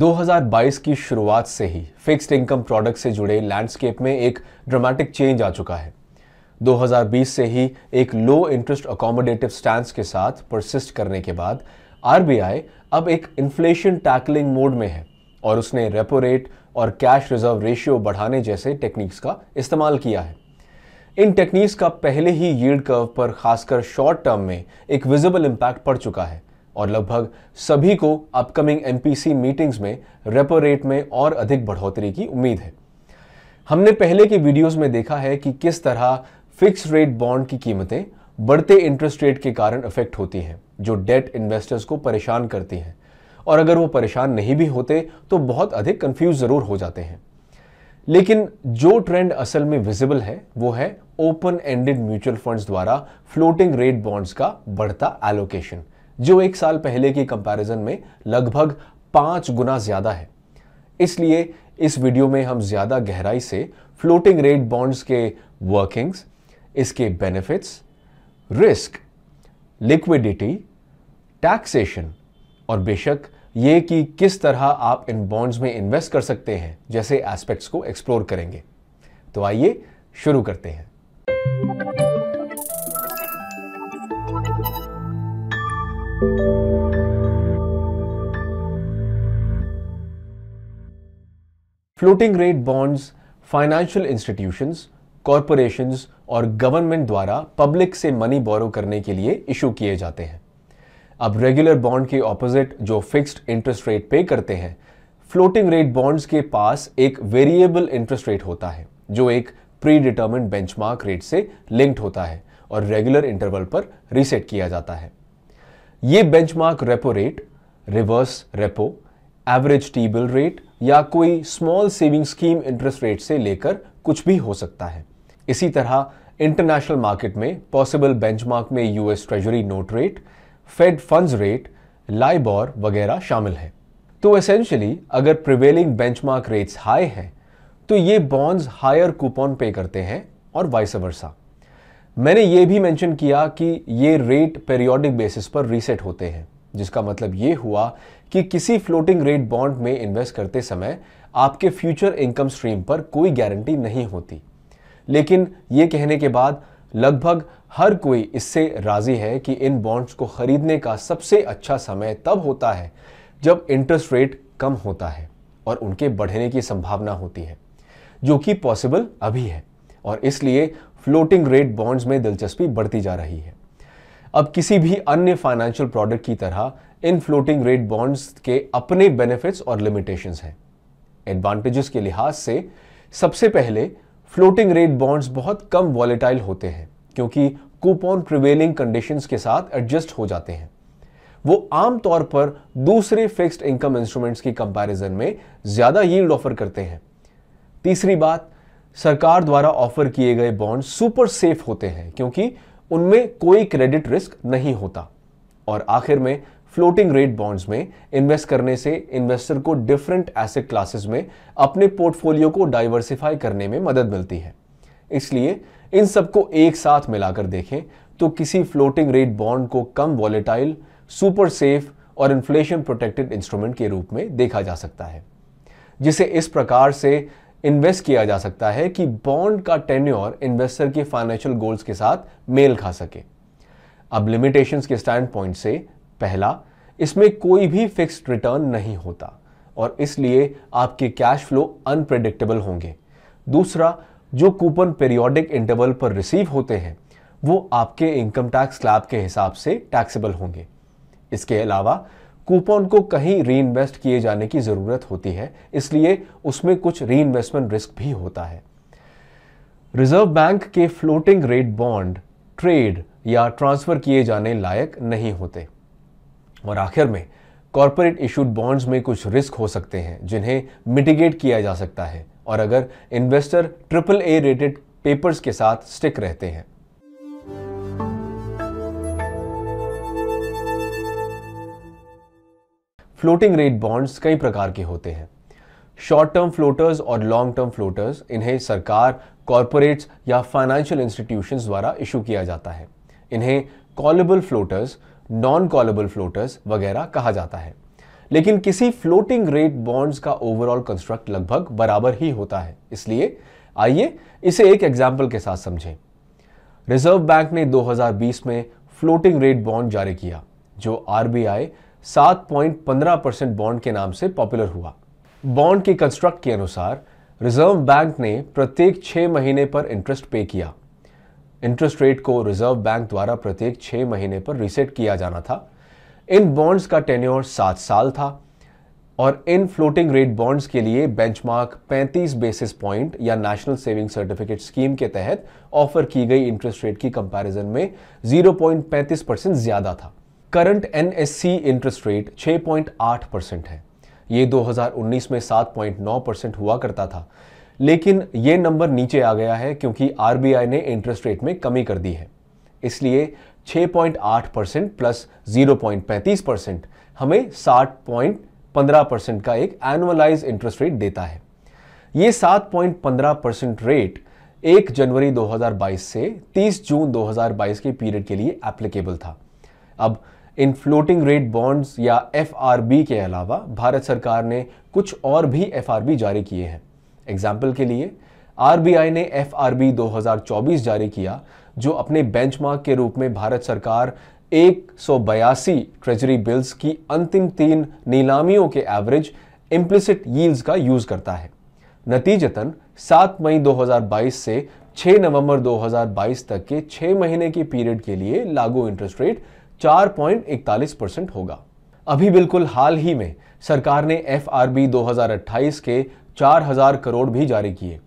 2022 की शुरुआत से ही फिक्स्ड इनकम प्रोडक्ट से जुड़े लैंडस्केप में एक ड्रामेटिक चेंज आ चुका है 2020 से ही एक लो इंटरेस्ट अकोमोडेटिव स्टैंड के साथ परसिस्ट करने के बाद आर अब एक इन्फ्लेशन टैकलिंग मोड में है और उसने रेपो रेट और कैश रिजर्व रेशियो बढ़ाने जैसे टेक्निक्स का इस्तेमाल किया है इन टेक्निक्स का पहले ही यील्ड कर्व पर खासकर शॉर्ट टर्म में एक विजिबल इम्पैक्ट पड़ चुका है और लगभग सभी को अपकमिंग एमपीसी मीटिंग्स में रेपो रेट में और अधिक बढ़ोतरी की उम्मीद है हमने पहले के वीडियोस में देखा है कि किस तरह फिक्स रेट बॉन्ड की कीमतें बढ़ते इंटरेस्ट रेट के कारण अफेक्ट होती हैं जो डेट इन्वेस्टर्स को परेशान करती हैं और अगर वो परेशान नहीं भी होते तो बहुत अधिक कंफ्यूज ज़रूर हो जाते हैं लेकिन जो ट्रेंड असल में विजिबल है वो है ओपन एंडेड म्यूचुअल फंड्स द्वारा फ्लोटिंग रेट बॉन्ड्स का बढ़ता एलोकेशन जो एक साल पहले की कंपैरिजन में लगभग पांच गुना ज़्यादा है इसलिए इस वीडियो में हम ज़्यादा गहराई से फ्लोटिंग रेट बॉन्ड्स के वर्किंग्स इसके बेनिफिट्स रिस्क लिक्विडिटी टैक्सेशन और बेशक ये कि किस तरह आप इन बॉन्ड्स में इन्वेस्ट कर सकते हैं जैसे एस्पेक्ट्स को एक्सप्लोर करेंगे तो आइए शुरू करते हैं floating rate bonds financial institutions corporations और गवर्नमेंट द्वारा पब्लिक से मनी बोरो करने के लिए इशू किए जाते हैं अब रेगुलर बॉन्ड के ऑपोजिट जो फिक्स्ड इंटरेस्ट रेट पे करते हैं फ्लोटिंग रेट बॉन्ड्स के पास एक वेरिएबल इंटरेस्ट रेट होता है जो एक प्री डिटर्मेंट बेंचमार्क रेट से लिंक्ड होता है और रेगुलर इंटरवल पर रीसेट किया जाता है ये benchmark repo rate reverse repo average T bill rate या कोई small saving scheme interest rate से लेकर कुछ भी हो सकता है इसी तरह इंटरनेशनल मार्केट में पॉसिबल बेंचमार्क में US treasury note rate fed funds rate LIBOR वगैरह शामिल है तो एसेंशियली अगर प्रिवेलिंग बेंचमार्क रेट्स हाई हैं तो ये बॉन्ड्स हायर कूपन पे करते हैं और वाइस वर्सा मैंने ये भी मेंशन किया कि ये रेट पेरियोडिक बेसिस पर रीसेट होते हैं जिसका मतलब ये हुआ कि किसी फ्लोटिंग रेट बॉन्ड में इन्वेस्ट करते समय आपके फ्यूचर इनकम स्ट्रीम पर कोई गारंटी नहीं होती लेकिन ये कहने के बाद लगभग हर कोई इससे राज़ी है कि इन बॉन्ड्स को ख़रीदने का सबसे अच्छा समय तब होता है जब इंटरेस्ट रेट कम होता है और उनके बढ़ने की संभावना होती है जो कि पॉसिबल अभी है और इसलिए फ्लोटिंग रेट बॉन्ड्स में दिलचस्पी बढ़ती जा रही है अब किसी भी अन्य फाइनेंशियल प्रोडक्ट की तरह इन फ्लोटिंग रेट बॉन्ड्स के अपने बेनिफिट्स और लिमिटेशंस हैं एडवांटेजेस के लिहाज से सबसे पहले फ्लोटिंग रेट बॉन्ड्स बहुत कम वॉलेटाइल होते हैं क्योंकि कूपन प्रिवेलिंग कंडीशंस के साथ एडजस्ट हो जाते हैं वो आमतौर पर दूसरे फिक्स्ड इनकम इंस्ट्रूमेंट्स की कंपैरिजन में ज़्यादा यील्ड ऑफर करते हैं तीसरी बात सरकार द्वारा ऑफर किए गए बॉन्ड सुपर सेफ होते हैं क्योंकि उनमें कोई क्रेडिट रिस्क नहीं होता और आखिर में फ्लोटिंग रेट बॉन्ड्स में इन्वेस्ट करने से इन्वेस्टर को डिफरेंट एसेट क्लासेस में अपने पोर्टफोलियो को डाइवर्सिफाई करने में मदद मिलती है इसलिए इन सबको एक साथ मिलाकर देखें तो किसी फ्लोटिंग रेट बॉन्ड को कम वॉलेटाइल सुपर सेफ और इन्फ्लेशन प्रोटेक्टेड इंस्ट्रूमेंट के रूप में देखा जा सकता है जिसे इस प्रकार से इन्वेस्ट किया जा सकता है कि बॉन्ड का टेन्योर इन्वेस्टर के फाइनेंशियल गोल्स के साथ मेल खा सके अब लिमिटेशंस के स्टैंड पॉइंट से पहला इसमें कोई भी फिक्स्ड रिटर्न नहीं होता और इसलिए आपके कैश फ्लो अनप्रडिक्टेबल होंगे दूसरा जो कूपन पीरियोडिक इंटरवल पर रिसीव होते हैं वो आपके इनकम टैक्स स्लैब के हिसाब से टैक्सेबल होंगे इसके अलावा कूपन को कहीं री इन्वेस्ट किए जाने की ज़रूरत होती है इसलिए उसमें कुछ री इन्वेस्टमेंट रिस्क भी होता है रिजर्व बैंक के फ्लोटिंग रेट बॉन्ड ट्रेड या ट्रांसफ़र किए जाने लायक नहीं होते और आखिर में कॉरपोरेट इशूड बॉन्ड्स में कुछ रिस्क हो सकते हैं जिन्हें मिटिगेट किया जा सकता है और अगर investor triple A rated papers के साथ स्टिक रहते हैं फ्लोटिंग रेट बॉन्ड्स कई प्रकार के होते हैं शॉर्ट टर्म फ्लोटर्स और लॉन्ग टर्म फ्लोटर्स इन्हें सरकार कॉरपोरेट्स या फाइनेंशियल इंस्टीट्यूशंस द्वारा इशू किया जाता है इन्हें callable floaters non callable floaters वगैरह कहा जाता है लेकिन किसी फ्लोटिंग रेट बॉन्ड्स का ओवरऑल कंस्ट्रक्ट लगभग बराबर ही होता है इसलिए आइए इसे एक एग्जाम्पल के साथ समझें रिजर्व बैंक ने 2020 में फ्लोटिंग रेट बॉन्ड जारी किया जो आरबीआई 7.15 परसेंट बॉन्ड के नाम से पॉपुलर हुआ बॉन्ड के कंस्ट्रक्ट के अनुसार रिजर्व बैंक ने प्रत्येक छह महीने पर इंटरेस्ट पे किया इंटरेस्ट रेट को रिजर्व बैंक द्वारा प्रत्येक छह महीने पर रिसेट किया जाना था इन बॉन्ड्स का टेन्योर सात साल था और इन फ्लोटिंग रेट बॉन्ड्स के लिए बेंचमार्क 35 बेसिस पॉइंट या नेशनल सेविंग सर्टिफिकेट स्कीम के तहत ऑफर की गई इंटरेस्ट रेट की कंपैरिजन में 0.35 परसेंट ज़्यादा था करंट सी इंटरेस्ट रेट 6.8 परसेंट है ये 2019 में 7.9 परसेंट हुआ करता था लेकिन ये नंबर नीचे आ गया है क्योंकि आरबीआई ने इंटरेस्ट रेट में कमी कर दी है इसलिए 6.8 परसेंट प्लस 0.35 परसेंट हमें 7.15 परसेंट का एक एनुअलाइज इंटरेस्ट रेट देता है ये 7.15 परसेंट रेट 1 जनवरी 2022 से 30 जून 2022 के पीरियड के लिए एप्लीकेबल था अब इन फ्लोटिंग रेट बॉन्ड्स या एफ के अलावा भारत सरकार ने कुछ और भी एफ जारी किए हैं एग्जाम्पल के लिए आर ने एफ 2024 जारी किया जो अपने बेंचमार्क के रूप में भारत सरकार एक ट्रेजरी बिल्स की अंतिम तीन नीलामियों के एवरेज इम्प्लिसिट यील्ड्स का यूज़ करता है नतीजतन 7 मई 2022 से 6 नवंबर 2022 तक के 6 महीने के पीरियड के लिए लागू इंटरेस्ट रेट 4.41 परसेंट होगा अभी बिल्कुल हाल ही में सरकार ने एफ 2028 के 4000 करोड़ भी जारी किए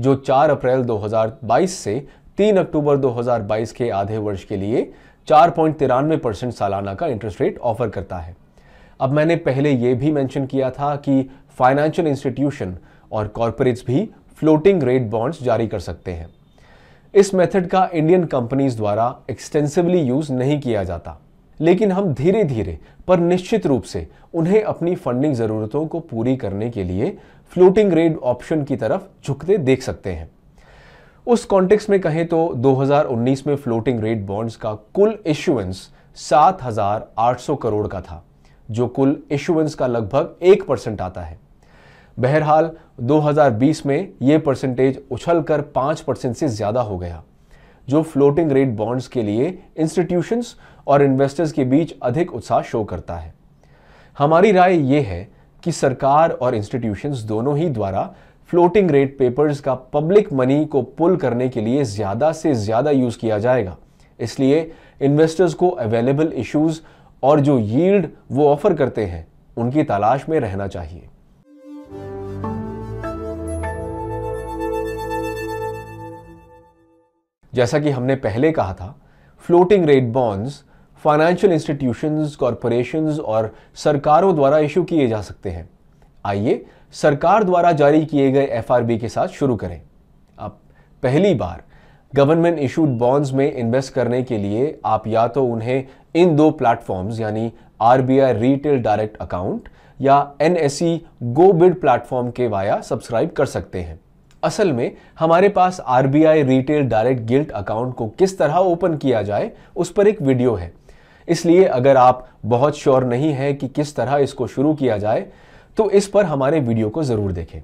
जो 4 अप्रैल 2022 से 3 अक्टूबर 2022 के आधे वर्ष के लिए चार पॉइंट तिरानवे परसेंट सालाना का इंटरेस्ट रेट ऑफर करता है अब मैंने पहले यह भी मेंशन किया था कि फाइनेंशियल इंस्टीट्यूशन और कॉरपोरेट्स भी फ्लोटिंग रेट बॉन्ड्स जारी कर सकते हैं इस मेथड का इंडियन कंपनीज द्वारा एक्सटेंसिवली यूज नहीं किया जाता लेकिन हम धीरे धीरे पर निश्चित रूप से उन्हें अपनी फंडिंग ज़रूरतों को पूरी करने के लिए फ्लोटिंग रेट ऑप्शन की तरफ झुकते देख सकते हैं उस कॉन्टेक्स्ट में कहें तो 2019 में फ्लोटिंग रेट बॉन्ड्स का कुल इश्यूएंस 7,800 करोड़ का था जो कुल इश्यूएंस का लगभग एक परसेंट आता है बहरहाल 2020 में ये परसेंटेज उछलकर 5 परसेंट से ज़्यादा हो गया जो फ्लोटिंग रेट बॉन्ड्स के लिए इंस्टीट्यूशंस और इन्वेस्टर्स के बीच अधिक उत्साह शो करता है हमारी राय ये है कि सरकार और इंस्टीट्यूशंस दोनों ही द्वारा फ्लोटिंग रेट पेपर्स का पब्लिक मनी को पुल करने के लिए ज़्यादा से ज़्यादा यूज़ किया जाएगा इसलिए इन्वेस्टर्स को अवेलेबल इश्यूज और जो यील्ड वो ऑफर करते हैं उनकी तलाश में रहना चाहिए जैसा कि हमने पहले कहा था floating rate bonds financial institutions corporations और सरकारों द्वारा इशू किए जा सकते हैं आइए सरकार द्वारा जारी किए गए एफ के साथ शुरू करें अब पहली बार गवर्नमेंट इशूड बॉन्ड्स में इन्वेस्ट करने के लिए आप या तो उन्हें इन दो प्लेटफॉर्म्स यानी आर रिटेल डायरेक्ट अकाउंट या N S C go bid platform के वाया सब्सक्राइब कर सकते हैं असल में हमारे पास R retail direct gilt account को किस तरह ओपन किया जाए उस पर एक वीडियो है इसलिए अगर आप बहुत श्योर नहीं है कि किस तरह इसको शुरू किया जाए तो इस पर हमारे वीडियो को ज़रूर देखें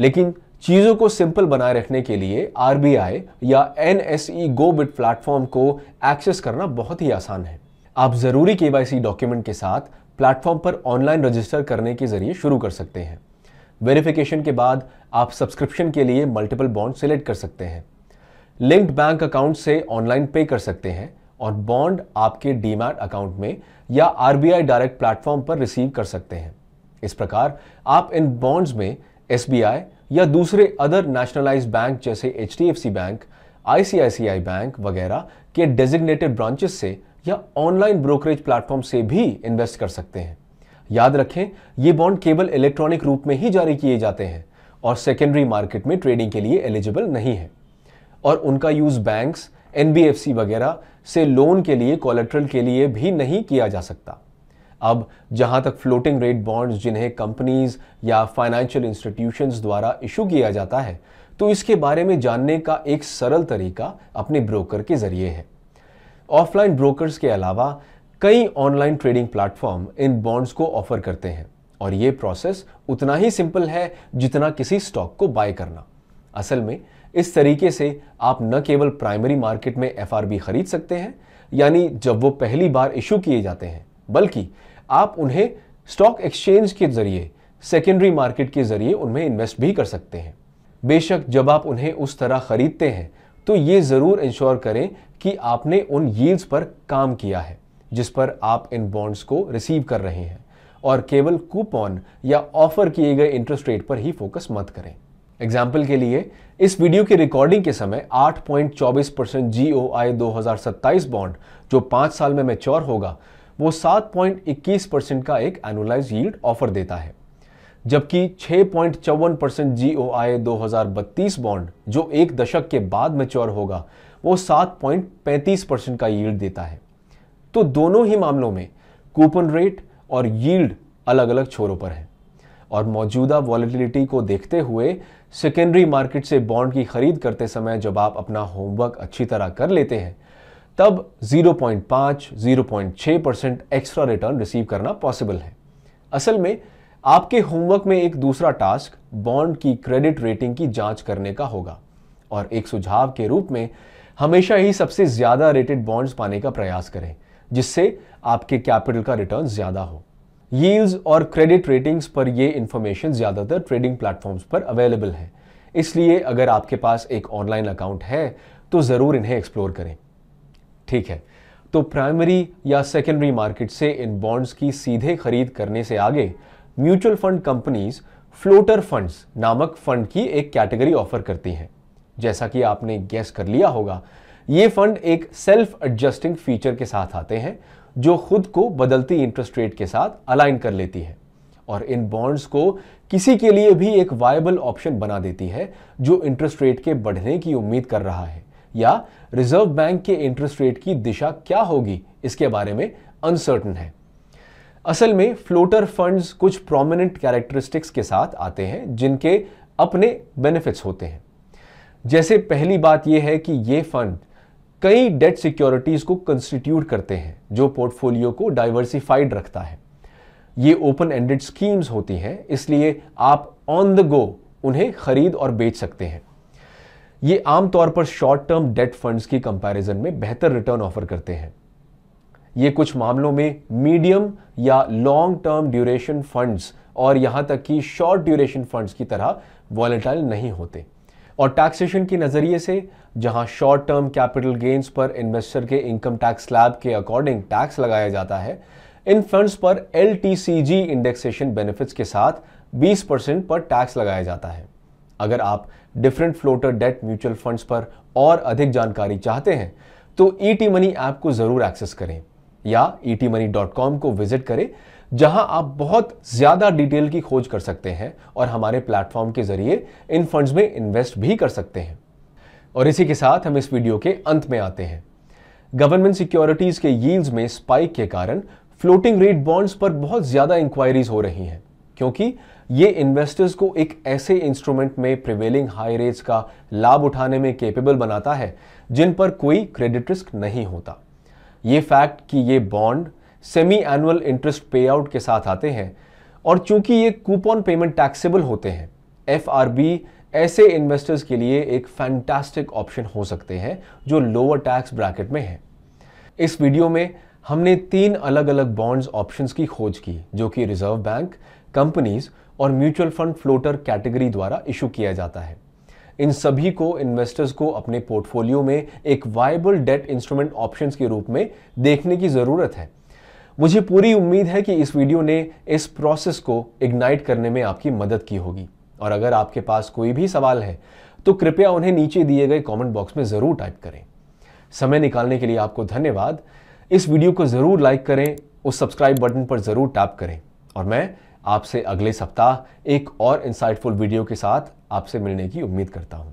लेकिन चीज़ों को सिंपल बनाए रखने के लिए आर या N S E go bid platform को एक्सेस करना बहुत ही आसान है आप ज़रूरी के डॉक्यूमेंट के साथ प्लेटफॉर्म पर ऑनलाइन रजिस्टर करने के जरिए शुरू कर सकते हैं वेरिफिकेशन के बाद आप सब्सक्रिप्शन के लिए मल्टीपल बॉन्ड सिलेक्ट कर सकते हैं लिंक्ड बैंक अकाउंट से ऑनलाइन पे कर सकते हैं और बॉन्ड आपके डीमैट अकाउंट में या आरबीआई डायरेक्ट प्लेटफॉर्म पर रिसीव कर सकते हैं इस प्रकार आप इन बॉन्ड्स में एसबीआई या दूसरे अदर नेशनलाइज बैंक जैसे एच बैंक आईसीआईसीआई बैंक वगैरह के डेजिग्नेटेड ब्रांचेस से या ऑनलाइन ब्रोकरेज प्लेटफॉर्म से भी इन्वेस्ट कर सकते हैं याद रखें ये बॉन्ड केवल इलेक्ट्रॉनिक रूप में ही जारी किए जाते हैं और सेकेंडरी मार्केट में ट्रेडिंग के लिए एलिजिबल नहीं है और उनका यूज़ बैंक्स एन वगैरह से लोन के लिए कोलेट्रल के लिए भी नहीं किया जा सकता अब जहां तक फ्लोटिंग रेट बॉन्ड्स जिन्हें कंपनीज या फाइनेंशियल इंस्टीट्यूशंस द्वारा इशू किया जाता है तो इसके बारे में जानने का एक सरल तरीका अपने ब्रोकर के जरिए है ऑफलाइन ब्रोकर्स के अलावा कई ऑनलाइन ट्रेडिंग प्लेटफॉर्म इन बॉन्ड्स को ऑफर करते हैं और ये प्रोसेस उतना ही सिंपल है जितना किसी स्टॉक को बाय करना असल में इस तरीके से आप न केवल प्राइमरी मार्केट में एफ खरीद सकते हैं यानी जब वो पहली बार इशू किए जाते हैं बल्कि आप उन्हें स्टॉक एक्सचेंज के जरिए सेकेंडरी मार्केट के जरिए उनमें इन्वेस्ट भी कर सकते हैं बेशक जब आप उन्हें उस तरह खरीदते हैं तो ये ज़रूर इंश्योर करें कि आपने उन यील्ड्स पर काम किया है जिस पर आप इन बॉन्ड्स को रिसीव कर रहे हैं और केवल कूपन या ऑफर किए गए इंटरेस्ट रेट पर ही फोकस मत करें एग्जाम्पल के लिए इस वीडियो की रिकॉर्डिंग के समय 8.24 परसेंट जी ओ आई दो बॉन्ड जो पाँच साल में मेच्योर होगा वो 7.21 परसेंट का एक एनुलाइज यील्ड ऑफर देता है जबकि छः पॉइंट चौवन परसेंट जी ओ आई दो बॉन्ड जो एक दशक के बाद मेच्योर होगा वो 7.35 परसेंट का यील्ड देता है तो दोनों ही मामलों में कूपन रेट और यील्ड अलग अलग छोरों पर है और मौजूदा वॉलिटिलिटी को देखते हुए सेकेंडरी मार्केट से बॉन्ड की खरीद करते समय जब आप अपना होमवर्क अच्छी तरह कर लेते हैं तब 0.5, 0.6 परसेंट एक्स्ट्रा रिटर्न रिसीव करना पॉसिबल है असल में आपके होमवर्क में एक दूसरा टास्क बॉन्ड की क्रेडिट रेटिंग की जांच करने का होगा और एक सुझाव के रूप में हमेशा ही सबसे ज़्यादा रेटेड बॉन्ड्स पाने का प्रयास करें जिससे आपके कैपिटल का रिटर्न ज़्यादा हो यील्ड्स और क्रेडिट रेटिंग्स पर यह इंफॉर्मेशन ज़्यादातर ट्रेडिंग प्लेटफॉर्म्स पर अवेलेबल है इसलिए अगर आपके पास एक ऑनलाइन अकाउंट है तो ज़रूर इन्हें एक्सप्लोर करें ठीक है तो प्राइमरी या सेकेंडरी मार्केट से इन बॉन्ड्स की सीधे खरीद करने से आगे mutual fund companies floater funds नामक फंड की एक कैटेगरी ऑफर करती हैं जैसा कि आपने गैस कर लिया होगा ये फंड एक सेल्फ एडजस्टिंग फीचर के साथ आते हैं जो खुद को बदलती इंटरेस्ट रेट के साथ अलाइन कर लेती है और इन बॉन्ड्स को किसी के लिए भी एक वायबल ऑप्शन बना देती है जो इंटरेस्ट रेट के बढ़ने की उम्मीद कर रहा है या रिजर्व बैंक के इंटरेस्ट रेट की दिशा क्या होगी इसके बारे में अनसर्टन है असल में फ्लोटर फंड्स कुछ प्रोमिनेंट कैरेक्टरिस्टिक्स के साथ आते हैं जिनके अपने बेनिफिट्स होते हैं जैसे पहली बात यह है कि ये फंड कई डेट सिक्योरिटीज को कंस्टिट्यूट करते हैं जो पोर्टफोलियो को डाइवर्सिफाइड रखता है ये ओपन एंडेड स्कीम्स होती हैं इसलिए आप ऑन द गो उन्हें खरीद और बेच सकते हैं ये आमतौर पर शॉर्ट टर्म डेट फंड्स की कंपैरिजन में बेहतर रिटर्न ऑफर करते हैं ये कुछ मामलों में मीडियम या लॉन्ग टर्म ड्यूरेशन फंड्स और यहाँ तक कि शॉर्ट ड्यूरेशन फंड्स की तरह वॉलेटाइल नहीं होते और टैक्सेशन के नज़रिए से जहां शॉर्ट टर्म कैपिटल गेंस पर इन्वेस्टर के इनकम टैक्स स्लैब के अकॉर्डिंग टैक्स लगाया जाता है इन फंड्स पर एल इंडेक्सेशन बेनिफिट्स के साथ 20 परसेंट पर टैक्स लगाया जाता है अगर आप different floater debt mutual funds पर और अधिक जानकारी चाहते हैं तो ई टी मनी ऐप को ज़रूर एक्सेस करें या ई e को विजिट करें जहां आप बहुत ज़्यादा डिटेल की खोज कर सकते हैं और हमारे प्लेटफॉर्म के जरिए इन फंड्स में इन्वेस्ट भी कर सकते हैं और इसी के साथ हम इस वीडियो के अंत में आते हैं गवर्नमेंट सिक्योरिटीज़ के यील्ड्स में स्पाइक के कारण फ्लोटिंग रेट बॉन्ड्स पर बहुत ज़्यादा इंक्वायरीज हो रही हैं क्योंकि ये इन्वेस्टर्स को एक ऐसे इंस्ट्रूमेंट में प्रिवेलिंग हाई रेट्स का लाभ उठाने में केपेबल बनाता है जिन पर कोई क्रेडिट रिस्क नहीं होता ये फैक्ट कि ये bond semi annual interest pay out के साथ आते हैं और चूंकि ये कूपन पेमेंट टैक्सेबल होते हैं एफ ऐसे इन्वेस्टर्स के लिए एक फैंटास्टिक ऑप्शन हो सकते हैं जो लोअर टैक्स ब्रैकेट में है इस वीडियो में हमने तीन अलग अलग बॉन्ड्स ऑप्शंस की खोज की जो कि रिजर्व बैंक कंपनीज और म्यूचुअल फंड फ्लोटर कैटेगरी द्वारा इशू किया जाता है इन सभी को इन्वेस्टर्स को अपने पोर्टफोलियो में एक वायबल डेट इंस्ट्रूमेंट ऑप्शंस के रूप में देखने की ज़रूरत है मुझे पूरी उम्मीद है कि इस वीडियो ने इस प्रोसेस को इग्नाइट करने में आपकी मदद की होगी और अगर आपके पास कोई भी सवाल है तो कृपया उन्हें नीचे दिए गए कमेंट बॉक्स में ज़रूर टाइप करें समय निकालने के लिए आपको धन्यवाद इस वीडियो को ज़रूर लाइक करें उस सब्सक्राइब बटन पर ज़रूर टैप करें और मैं आपसे अगले सप्ताह एक और इंसाइटफुल वीडियो के साथ आपसे मिलने की उम्मीद करता हूँ